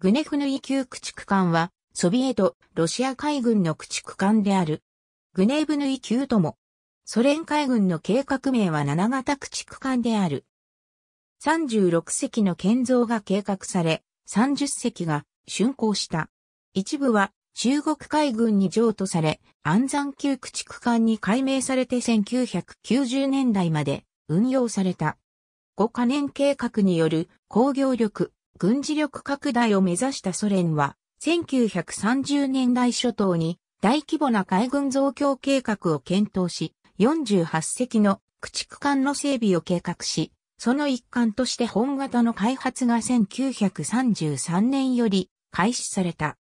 グネフヌイ級駆逐艦は、ソビエト、ロシア海軍の駆逐艦である。グネーブヌイ級とも、ソ連海軍の計画名は7型駆逐艦である。36隻の建造が計画され、30隻が竣工した。一部は中国海軍に譲渡され、安山級駆逐艦に改名されて1990年代まで運用された。5カ年計画による工業力、軍事力拡大を目指したソ連は、1930年代初頭に大規模な海軍増強計画を検討し、48隻の駆逐艦の整備を計画し、その一環として本型の開発が1933年より開始された。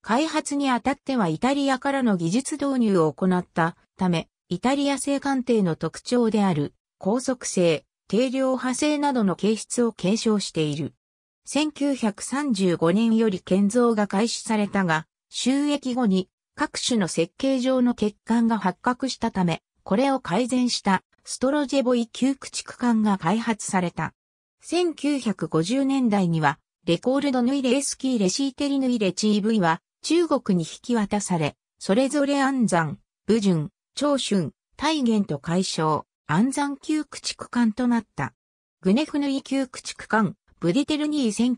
開発にあたってはイタリアからの技術導入を行ったため、イタリア製艦艇の特徴である高速性、定量派性などの形質を継承している。1935年より建造が開始されたが、収益後に各種の設計上の欠陥が発覚したため、これを改善したストロジェボイ旧駆逐艦が開発された。1950年代には、レコールドヌイレエスキーレシーテリヌイレチーブイは中国に引き渡され、それぞれ安山、武順、長春、大元と解消、安山旧駆逐艦となった。グネフヌイ旧駆逐艦、ブディテルニー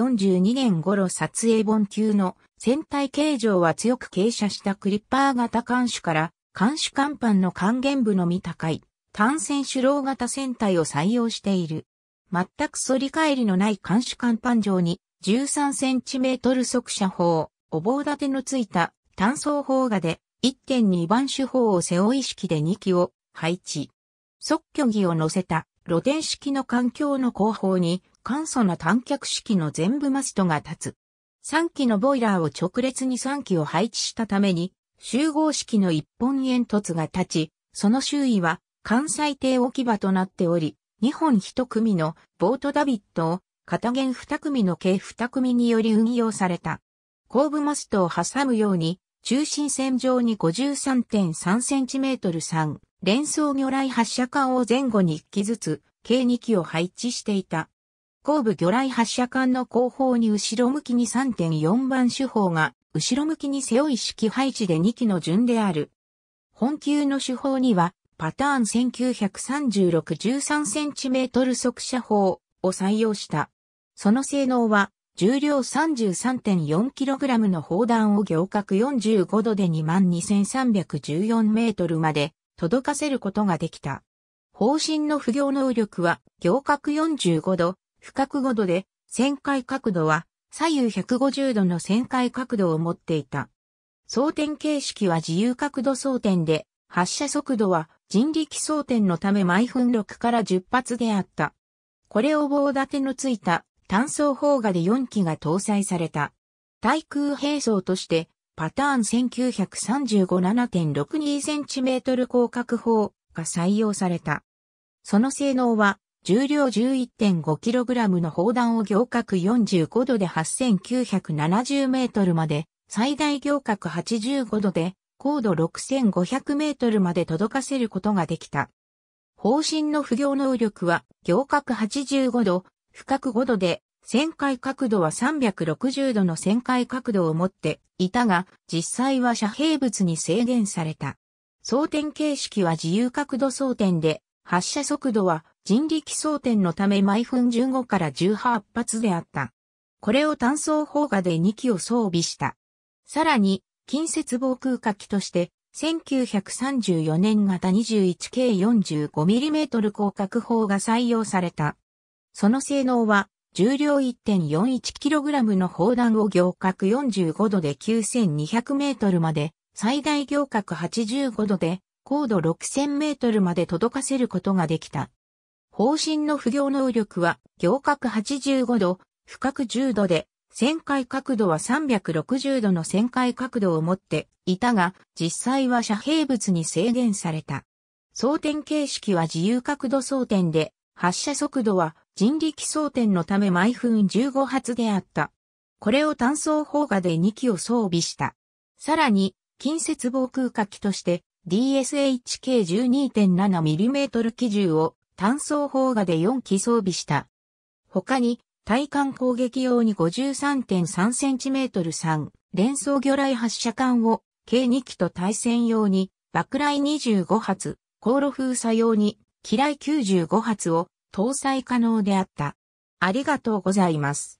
1942年頃撮影本級の船体形状は強く傾斜したクリッパー型艦首から艦首甲板の還元部のみ高い単線主浪型船体を採用している。全く反り返りのない艦首甲板上に13センチメートル速射砲、お棒立てのついた単装砲画で1.2番手砲を背負い式で2機を配置。即居儀を乗せた露天式の環境の後方に簡素な短脚式の全部マストが立つ。3機のボイラーを直列に3機を配置したために、集合式の一本煙突が立ち、その周囲は関西艇置き場となっており、2本1組のボートダビットを片弦2組の計2組により運用された。後部マストを挟むように、中心線上に 53.3cm3 連装魚雷発射管を前後に1機ずつ、計2機を配置していた。後部魚雷発射管の後方に後ろ向きに3.4番手法が、後ろ向きに背負い式配置で2機の順である。本級の手法には、パターン 1936-13cm 速射法を採用した。その性能は、重量 33.4kg の砲弾を行角45度で 22,314m まで届かせることができた。方針の不行能力は行角45度不覚5度で、旋回角度は左右150度の旋回角度を持っていた。装填形式は自由角度装填で、発射速度は人力装填のため毎分6から10発であった。これを棒立てのついた単装砲画で4機が搭載された。対空兵装として、パターン 1935-7.62cm 広角砲が採用された。その性能は重量 11.5kg の砲弾を行角45度で8970メートルまで、最大行角85度で、高度6500メートルまで届かせることができた。方針の不行能力は、行角85度、深く5度で、旋回角度は360度の旋回角度を持っていたが、実際は遮蔽物に制限された。装填形式は自由角度装填で、発射速度は人力装填のため毎分15から18発であった。これを単装砲画で2機を装備した。さらに、近接防空火器として、1934年型 21K45mm 広角砲が採用された。その性能は、重量 1.41kg の砲弾を行角45度で 9200m まで、最大行角85度で高度6000メートルまで届かせることができた。方針の不行能力は、行角85度、深く10度で、旋回角度は360度の旋回角度を持っていたが、実際は遮蔽物に制限された。装填形式は自由角度装填で、発射速度は人力装填のため毎分15発であった。これを単装砲火で2機を装備した。さらに、近接防空火器として DSHK12.7mm 機銃を単装砲画で4機装備した。他に、対艦攻撃用に 53.3cm3 連装魚雷発射管を計2機と対戦用に爆雷25発、航路封鎖用に機雷95発を搭載可能であった。ありがとうございます。